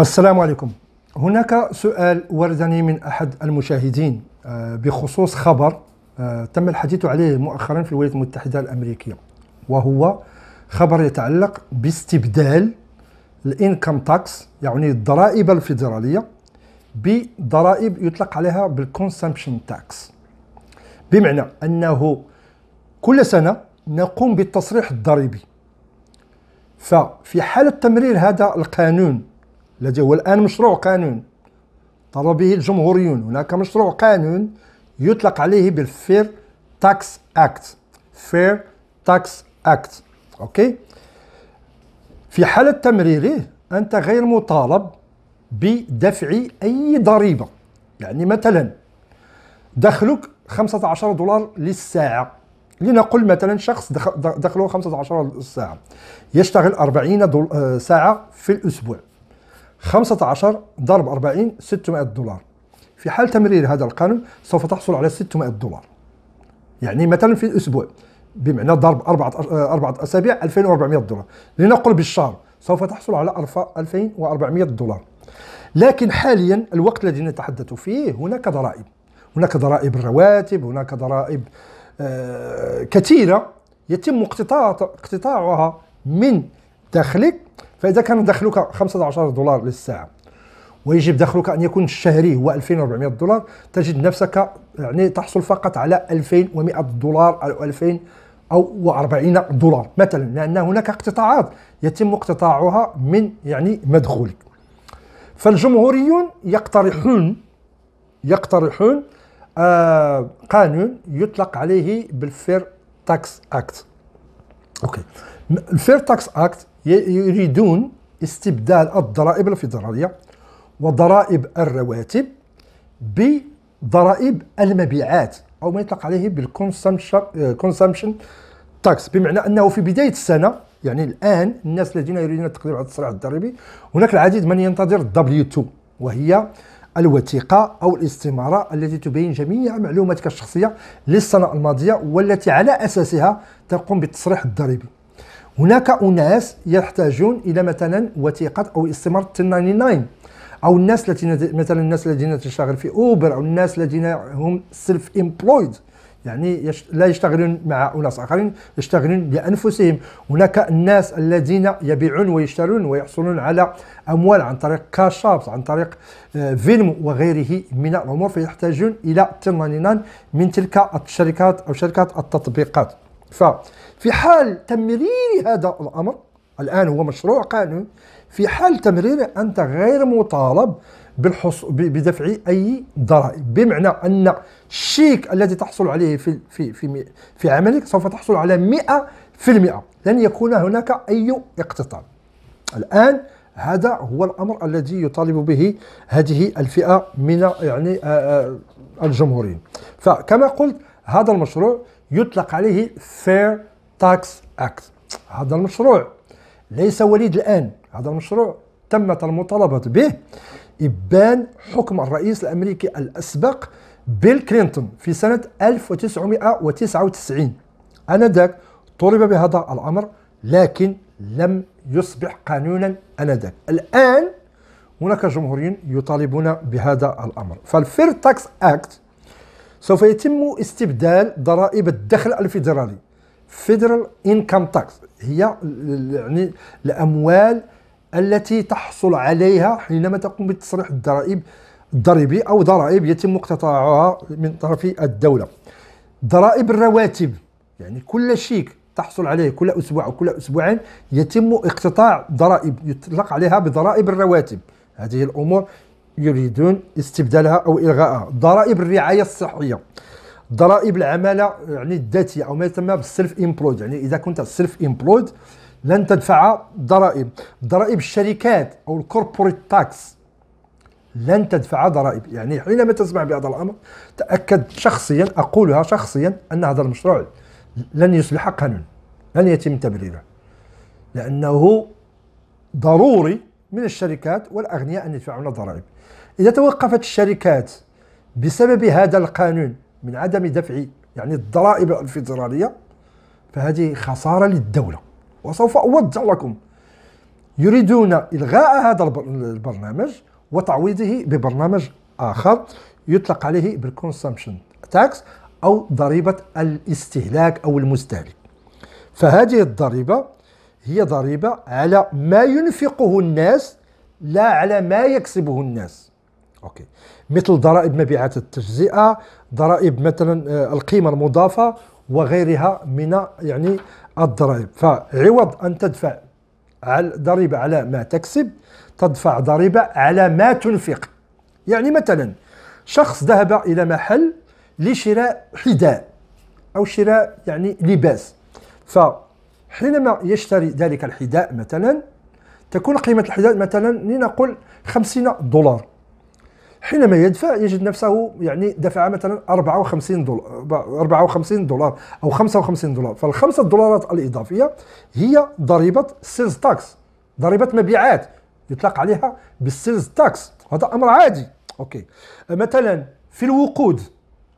السلام عليكم هناك سؤال وردني من أحد المشاهدين آه، بخصوص خبر آه، تم الحديث عليه مؤخرا في الولايات المتحدة الأمريكية وهو خبر يتعلق باستبدال الانكم تاكس يعني الضرائب الفيدرالية بضرائب يطلق عليها بالكونسامبشن تاكس بمعنى أنه كل سنة نقوم بالتصريح الضريبي ففي حالة تمرير هذا القانون الذي هو الآن مشروع قانون طالب به الجمهوريون هناك مشروع قانون يطلق عليه بالفير تاكس اكت فير تاكس اكت اوكي في حالة تمريره أنت غير مطالب بدفع أي ضريبة يعني مثلا دخلك 15 دولار للساعة لنقل مثلا شخص دخله 15 للساعه يشتغل 40 ساعة في الأسبوع 15 ضرب 40 600 دولار في حال تمرير هذا القانون سوف تحصل على 600 دولار يعني مثلا في الاسبوع بمعنى ضرب أربعة آه، أربعة أسابيع 2400 دولار لنقل بالشهر سوف تحصل على 2400 دولار لكن حاليا الوقت الذي نتحدث فيه هناك ضرائب هناك ضرائب الرواتب هناك ضرائب آه، كثيرة يتم اقتطاعها من دخلك فاذا كان دخلك 15 دولار للساعه ويجب دخلك ان يكون الشهري هو 2400 دولار تجد نفسك يعني تحصل فقط على 2100 دولار او 2000 او 40 دولار مثلا لان هناك اقتطاعات يتم اقتطاعها من يعني مدخولك فالجمهوريون يقترحون يقترحون آه قانون يطلق عليه بالفير تاكس اكت اوكي الفير تاكس اكت يريدون استبدال الضرائب الفيدرالية وضرائب الرواتب بضرائب المبيعات أو ما يطلق عليه بالكونسامشن تاكس بمعنى أنه في بداية السنة يعني الآن الناس الذين يريدون التقديم على التصريح الضريبي هناك العديد من ينتظر w 2 وهي الوثيقة أو الاستمارة التي تبين جميع معلوماتك الشخصية للسنة الماضية والتي على أساسها تقوم بالتصريح الضريبي هناك أناس يحتاجون إلى مثلا وثيقة أو استمارة 1099 أو الناس التي مثلا الناس الذين تشتغل في أوبر أو الناس الذين هم سيلف امبلويد يعني لا يشتغلون مع أناس آخرين يشتغلون لأنفسهم هناك الناس الذين يبيعون ويشترون ويحصلون على أموال عن طريق كاشابس عن طريق آه، فيلم وغيره من الأمور فيحتاجون إلى 1099 من تلك الشركات أو شركات التطبيقات ففي حال تمرير هذا الأمر الآن هو مشروع قانون في حال تمريره أنت غير مطالب بالحص... بدفع أي ضرائب بمعنى أن الشيك الذي تحصل عليه في في في في عملك سوف تحصل على 100% لن يكون هناك أي اقتطاع الآن هذا هو الأمر الذي يطالب به هذه الفئة من يعني الجمهوريين فكما قلت هذا المشروع يطلق عليه Fair Tax Act هذا المشروع ليس وليد الآن هذا المشروع تمت المطالبة به إبان حكم الرئيس الأمريكي الأسبق بيل كلينتون في سنة 1999 آنذاك طلب بهذا الأمر لكن لم يصبح قانونا آنذاك الآن هناك جمهوريون يطالبون بهذا الأمر فالفير تاكس أكت سوف يتم استبدال ضرائب الدخل الفيدرالي فيدرال انكم تاكس هي يعني الاموال التي تحصل عليها حينما تقوم بتصريح الضرائب الضريبي او ضرائب يتم اقتطاعها من طرف الدوله ضرائب الرواتب يعني كل شيك تحصل عليه كل اسبوع او كل اسبوعين يتم اقتطاع ضرائب يطلق عليها بضرائب الرواتب هذه الامور يريدون استبدالها أو إلغائها ضرائب الرعاية الصحية ضرائب العمالة يعني الذاتية أو ما يسمى بالسلف إمبلود يعني إذا كنت سلف إمبلود لن تدفع ضرائب ضرائب الشركات أو الكوربوريت تاكس لن تدفع ضرائب يعني حينما تسمع بهذا الأمر تأكد شخصيا أقولها شخصيا أن هذا المشروع لن يصبح قانون لن يتم تبريره لأنه ضروري من الشركات والأغنياء أن يدفعون ضرائب إذا توقفت الشركات بسبب هذا القانون من عدم دفع يعني الضرائب الفيدرالية فهذه خسارة للدولة وسوف أوضح لكم يريدون إلغاء هذا البرنامج وتعويضه ببرنامج آخر يطلق عليه بالكونسومشن تاكس أو ضريبة الاستهلاك أو المستهلك فهذه الضريبة هي ضريبة على ما ينفقه الناس لا على ما يكسبه الناس اوكي مثل ضرائب مبيعات التجزئه ضرائب مثلا آه، القيمه المضافه وغيرها من يعني الضرائب فعوض ان تدفع على ضريبه على ما تكسب تدفع ضريبه على ما تنفق يعني مثلا شخص ذهب الى محل لشراء حذاء او شراء يعني لباس فحينما يشتري ذلك الحذاء مثلا تكون قيمه الحذاء مثلا لنقل 50 دولار حينما يدفع يجد نفسه يعني دفع مثلا 54 دولار 54 دولار او 55 دولار فالخمسه دولارات الاضافيه هي ضريبه سيلز تاكس ضريبه مبيعات يطلق عليها بالسيلز تاكس هذا امر عادي اوكي مثلا في الوقود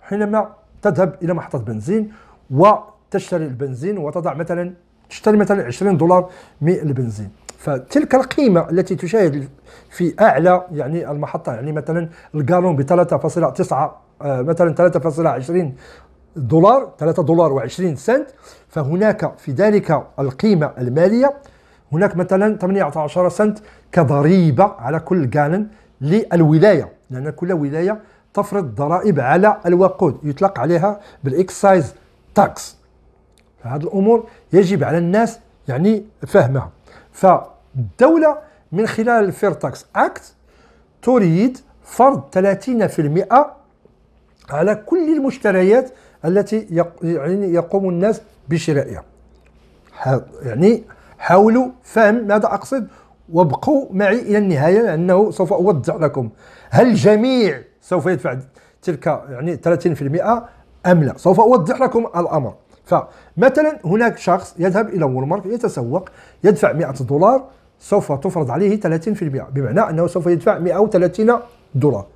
حينما تذهب الى محطه بنزين وتشتري البنزين وتضع مثلا تشتري مثلا 20 دولار من البنزين فتلك القيمة التي تشاهد في أعلى يعني المحطة يعني مثلا الجالون ب 3.9 آه، مثلا 3.20 دولار 3 دولار و20 سنت فهناك في ذلك القيمة المالية هناك مثلا 18 سنت كضريبة على كل جالن للولاية لأن كل ولاية تفرض ضرائب على الوقود يطلق عليها بالإكسايز تاكس فهذه الأمور يجب على الناس يعني فهمها فالدولة من خلال الفير تاكس اكت تريد فرض 30% على كل المشتريات التي يعني يقوم الناس بشرائها يعني حاولوا فهم ماذا أقصد وابقوا معي إلى النهاية لأنه سوف أوضح لكم هل الجميع سوف يدفع تلك يعني 30% أم لا سوف أوضح لكم الأمر فمثلا هناك شخص يذهب إلى وولمارك يتسوق يدفع 100 دولار سوف تفرض عليه 30% بمعنى أنه سوف يدفع 130 دولار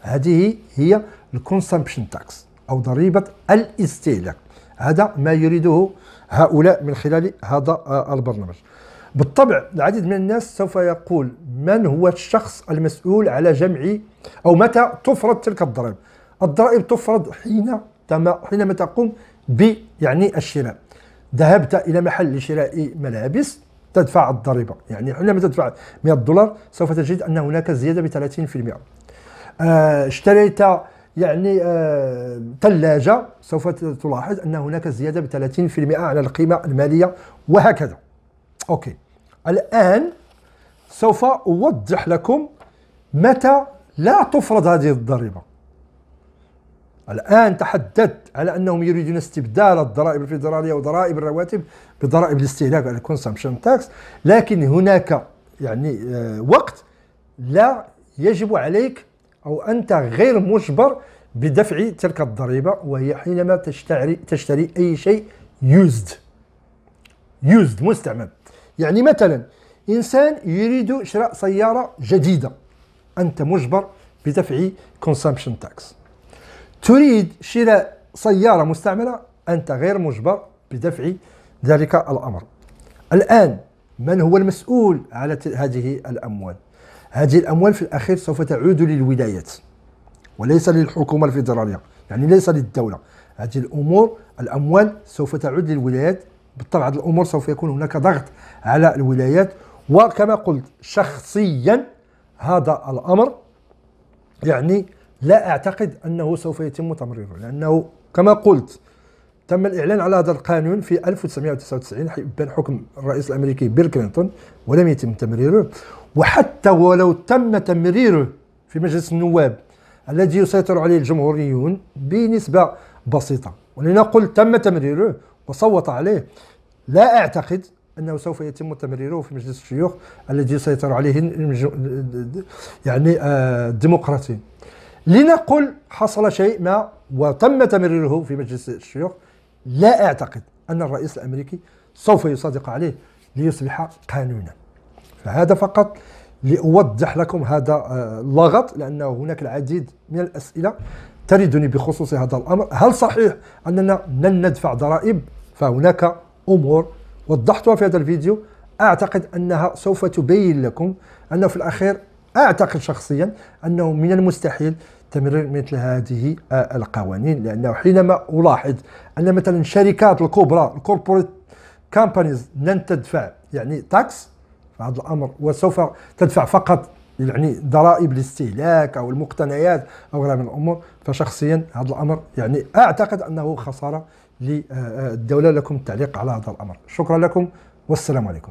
هذه هي الكونسامبشن تاكس أو ضريبة الاستهلاك هذا ما يريده هؤلاء من خلال هذا البرنامج بالطبع العديد من الناس سوف يقول من هو الشخص المسؤول على جمع أو متى تفرض تلك الضرائب الضرائب تفرض حين حينما تقوم ب يعني الشراء ذهبت إلى محل لشراء ملابس تدفع الضريبة يعني عندما تدفع 100 دولار سوف تجد أن هناك زيادة ب 30% آه اشتريت يعني آه ثلاجة سوف تلاحظ أن هناك زيادة ب 30% على القيمة المالية وهكذا أوكي الآن سوف أوضح لكم متى لا تفرض هذه الضريبة الآن تحدد على أنهم يريدون استبدال الضرائب الفيدرالية وضرائب الرواتب بضرائب الاستهلاك الكونسامشن تاكس لكن هناك يعني آه، وقت لا يجب عليك أو أنت غير مجبر بدفع تلك الضريبة وهي حينما تشتري تشتري أي شيء يوزد يوزد مستعمل يعني مثلا إنسان يريد شراء سيارة جديدة أنت مجبر بدفع كونسامشن تاكس تريد شراء سيارة مستعملة أنت غير مجبر بدفع ذلك الأمر الآن من هو المسؤول على هذه الأموال هذه الأموال في الأخير سوف تعود للولايات وليس للحكومة الفيدرالية يعني ليس للدولة هذه الأمور الأموال سوف تعود للولايات بالطبع الأمور سوف يكون هناك ضغط على الولايات وكما قلت شخصيا هذا الأمر يعني لا اعتقد انه سوف يتم تمريره لانه كما قلت تم الاعلان على هذا القانون في 1999 بين حكم الرئيس الامريكي بيل كلينتون ولم يتم تمريره وحتى ولو تم تمريره في مجلس النواب الذي يسيطر عليه الجمهوريون بنسبه بسيطه ولنقل تم تمريره وصوت عليه لا اعتقد انه سوف يتم تمريره في مجلس الشيوخ الذي يسيطر عليه يعني الديمقراطيين آه، لنقل حصل شيء ما وتم تمريره في مجلس الشيوخ لا أعتقد أن الرئيس الأمريكي سوف يصادق عليه ليصبح قانونا فهذا فقط لأوضح لكم هذا اللغط آه، لأن هناك العديد من الأسئلة تردني بخصوص هذا الأمر هل صحيح أننا لن ندفع ضرائب فهناك أمور وضحتها في هذا الفيديو أعتقد أنها سوف تبين لكم أنه في الأخير أعتقد شخصيا أنه من المستحيل تمرير مثل هذه آه، القوانين لأنه حينما ألاحظ أن مثلا الشركات الكبرى الكوربوريت كامبانيز لن تدفع يعني تاكس هذا الأمر وسوف تدفع فقط يعني ضرائب الاستهلاك او المقتنيات او غيرها من الامور فشخصيا هذا الامر يعني اعتقد انه خساره للدوله لكم التعليق على هذا الامر شكرا لكم والسلام عليكم